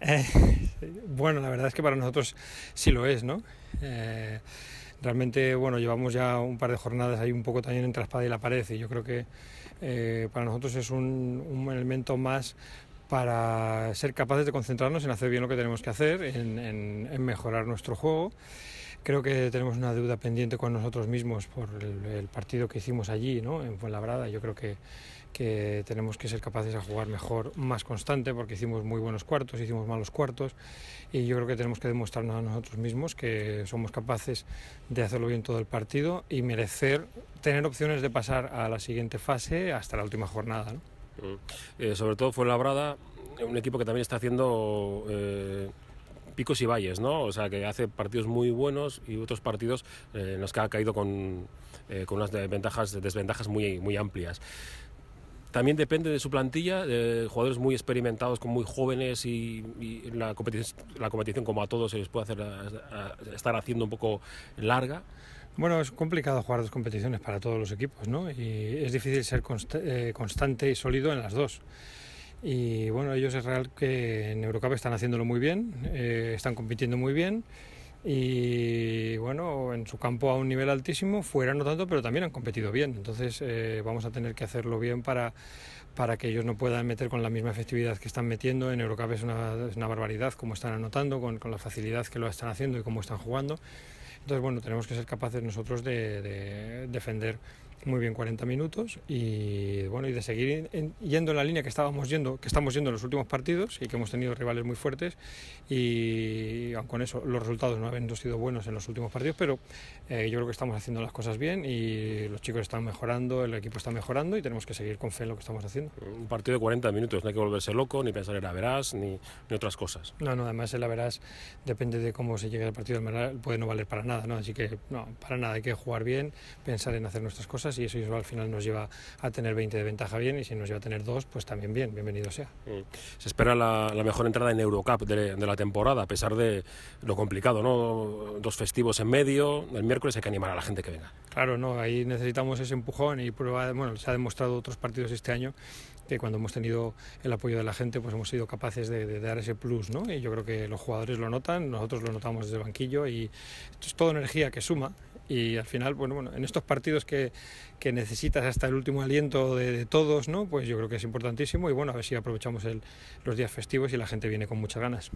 Eh, bueno, la verdad es que para nosotros sí lo es, ¿no? Eh, realmente, bueno, llevamos ya un par de jornadas ahí un poco también entre la espada y la pared y yo creo que eh, para nosotros es un, elemento más para ser capaces de concentrarnos en hacer bien lo que tenemos que hacer, en mejorar nuestro juego Creo que tenemos una deuda pendiente con nosotros mismos por el, partido que hicimos allí, ¿no? En Fuenlabrada. Yo creo que, que tenemos que ser capaces de jugar mejor, más constante, porque hicimos muy buenos cuartos, hicimos malos cuartos, y yo creo que tenemos que demostrarnos a nosotros mismos que somos capaces de hacerlo bien todo el partido y merecer tener opciones de pasar a la siguiente fase hasta la última jornada. Mm. Eh, sobre todo Fuenlabrada, un equipo que también está haciendo eh, picos y valles, ¿no? O sea, que hace partidos muy buenos y otros partidos eh, en los que ha caído con, eh, con unas ventajas, desventajas muy, muy amplias. También depende de su plantilla, de jugadores muy experimentados, con muy jóvenes y, la, competición, como a todos, se les puede hacer, estar haciendo un poco larga. Bueno, es complicado jugar dos competiciones para todos los equipos, ¿no? Y es difícil ser eh, constante y sólido en las dos. Y bueno, ellos es real que en Eurocup están haciéndolo muy bien, eh, están compitiendo muy bien y bueno, en su campo a un nivel altísimo, fuera no tanto, pero también han competido bien. Entonces eh, vamos a tener que hacerlo bien para, para que ellos no puedan meter con la misma efectividad que están metiendo. En Eurocup es una, barbaridad como están anotando, con, la facilidad que lo están haciendo y cómo están jugando. Entonces bueno, tenemos que ser capaces nosotros de, de defender muy bien 40 minutos y bueno y de seguir yendo en la línea que estábamos yendo que estamos yendo en los últimos partidos y que hemos tenido rivales muy fuertes y con eso los resultados no han sido buenos en los últimos partidos pero eh, yo creo que estamos haciendo las cosas bien y los chicos están mejorando el equipo está mejorando y tenemos que seguir con fe en lo que estamos haciendo un partido de 40 minutos no hay que volverse loco ni pensar en la ni, ni otras cosas no no además la verás depende de cómo se llegue al partido puede no valer para nada no así que no para nada hay que jugar bien pensar en hacer nuestras cosas y eso, al final nos lleva a tener 20 de ventaja bien y si nos lleva a tener 2, pues también bien, bienvenido sea. Mm. Se espera la, mejor entrada en Eurocup de, la temporada, a pesar de lo complicado, ¿no? Dos festivos en medio, el miércoles hay que animar a la gente que venga. Claro, no, ahí necesitamos ese empujón y prueba, bueno, se ha demostrado otros partidos este año que cuando hemos tenido el apoyo de la gente, pues hemos sido capaces de, de, dar ese plus, ¿no? Y yo creo que los jugadores lo notan, nosotros lo notamos desde el banquillo y esto es toda energía que suma y al final, bueno en estos partidos que, que necesitas hasta el último aliento de, todos, ¿no? Pues yo creo que es importantísimo y bueno, a ver si aprovechamos los días festivos y la gente viene con muchas ganas.